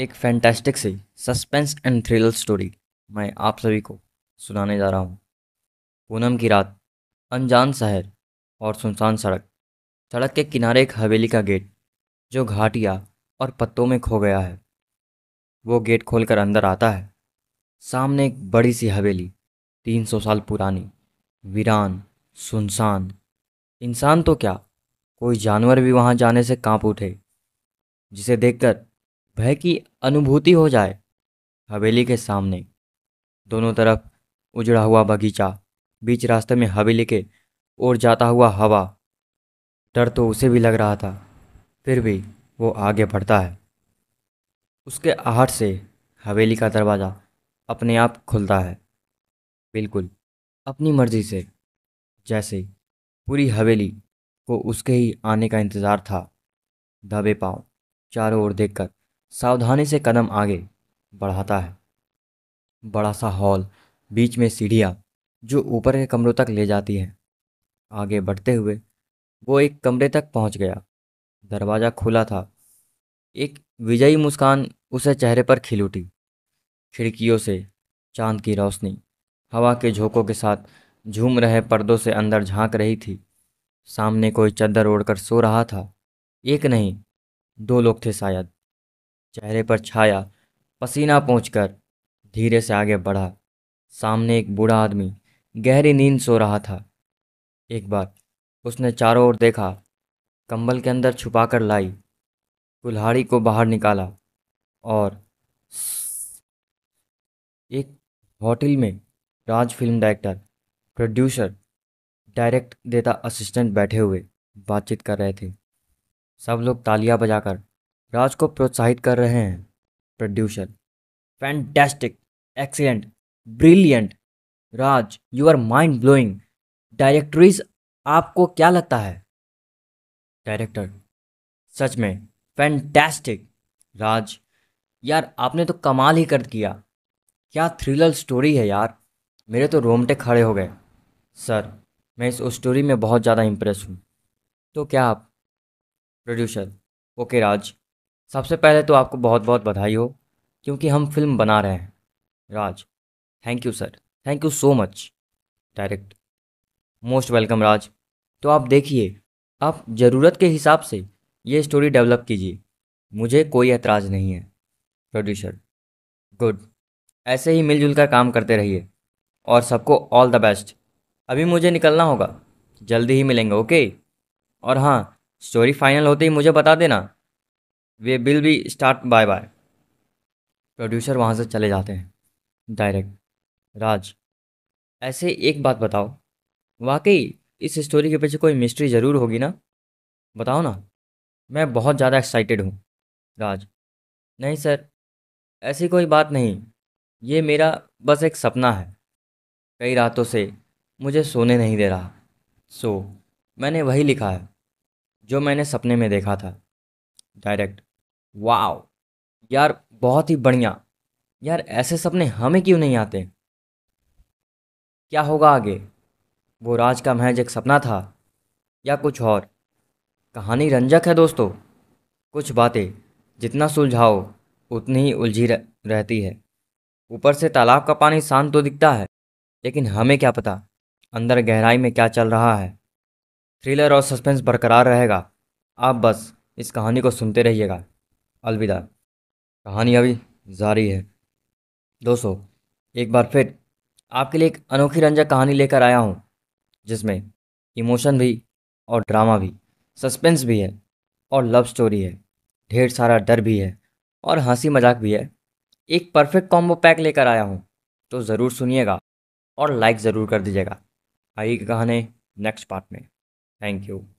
एक फैंटेस्टिक सी suspense and thriller story मैं आप सभी को सुनाने जा रहा हूँ पूनम की रात अनजान शहर और सुनसान सड़क सड़क के किनारे एक हवेली का गेट जो घाटिया और पत्तों में खो गया है वो गेट खोलकर अंदर आता है सामने एक बड़ी सी हवेली तीन सौ साल पुरानी वीरान सुनसान इंसान तो क्या कोई जानवर भी वहाँ जाने से कांप उठे जिसे देखकर भय की अनुभूति हो जाए हवेली के सामने दोनों तरफ उजड़ा हुआ बगीचा बीच रास्ते में हवेली के ओर जाता हुआ हवा डर तो उसे भी लग रहा था फिर भी वो आगे बढ़ता है उसके आहट से हवेली का दरवाज़ा अपने आप खुलता है बिल्कुल अपनी मर्जी से जैसे पूरी हवेली को उसके ही आने का इंतज़ार था दबे पाँव चारों ओर देखकर सावधानी से कदम आगे बढ़ाता है बड़ा सा हॉल बीच में सीढ़ियाँ जो ऊपर के कमरों तक ले जाती हैं आगे बढ़ते हुए वो एक कमरे तक पहुंच गया दरवाज़ा खुला था एक विजयी मुस्कान उसे चेहरे पर खिल उठी खिड़कियों से चांद की रोशनी हवा के झोंकों के साथ झूम रहे पर्दों से अंदर झांक रही थी सामने कोई चद्दर ओढ़कर सो रहा था एक नहीं दो लोग थे शायद चेहरे पर छाया पसीना पहुँच धीरे से आगे बढ़ा सामने एक बूढ़ा आदमी गहरी नींद सो रहा था एक बार उसने चारों ओर देखा कंबल के अंदर छुपा कर लाई कुल्हाड़ी को बाहर निकाला और एक होटल में Raj film director producer direct देता असिस्टेंट बैठे हुए बातचीत कर रहे थे सब लोग तालियां बजाकर राज को प्रोत्साहित कर रहे हैं producer fantastic excellent brilliant Raj you are mind blowing directories आपको क्या लगता है डायरेक्टर सच में फैंटेस्टिक राज यार आपने तो कमाल ही कर दिया क्या थ्रिलर स्टोरी है यार मेरे तो रोमटे खड़े हो गए सर मैं इस स्टोरी में बहुत ज़्यादा इम्प्रेस हूँ तो क्या आप प्रोड्यूसर ओके राज सबसे पहले तो आपको बहुत बहुत बधाई हो क्योंकि हम फिल्म बना रहे हैं Raj thank you sir thank you so much direct most welcome Raj तो आप देखिए आप ज़रूरत के हिसाब से ये स्टोरी डेवलप कीजिए मुझे कोई एतराज़ नहीं है प्रोड्यूसर गुड ऐसे ही मिलजुल कर काम करते रहिए और सबको ऑल द बेस्ट अभी मुझे निकलना होगा जल्दी ही मिलेंगे ओके और हाँ स्टोरी फाइनल होते ही मुझे बता देना we will be start bye bye producer वहाँ से चले जाते हैं डायरेक्ट राज ऐसे एक बात बताओ वाकई इस स्टोरी के पीछे कोई मिस्ट्री ज़रूर होगी ना बताओ ना मैं बहुत ज़्यादा एक्साइटेड हूँ राज नहीं सर ऐसी कोई बात नहीं ये मेरा बस एक सपना है कई रातों से मुझे सोने नहीं दे रहा सो मैंने वही लिखा है जो मैंने सपने में देखा था डायरेक्ट वाह यार बहुत ही बढ़िया यार ऐसे सपने हमें क्यों नहीं आते क्या होगा आगे वो राज का महज एक सपना था या कुछ और कहानी रंजक है दोस्तों कुछ बातें जितना सुलझाओ उतनी ही उलझी रह, रहती है ऊपर से तालाब का पानी शांत तो दिखता है लेकिन हमें क्या पता अंदर गहराई में क्या चल रहा है थ्रिलर और सस्पेंस बरकरार रहेगा आप बस इस कहानी को सुनते रहिएगा अलविदा कहानी अभी जारी है दोस्तों एक बार फिर आपके लिए एक अनोखी रंजक कहानी लेकर आया हूँ जिसमें इमोशन भी और ड्रामा भी सस्पेंस भी है और लव स्टोरी है ढेर सारा डर भी है और हंसी मजाक भी है एक परफेक्ट कॉम्बो पैक लेकर आया हूँ तो ज़रूर सुनिएगा और लाइक ज़रूर कर दीजिएगा आइए कहानी नेक्स्ट पार्ट में थैंक यू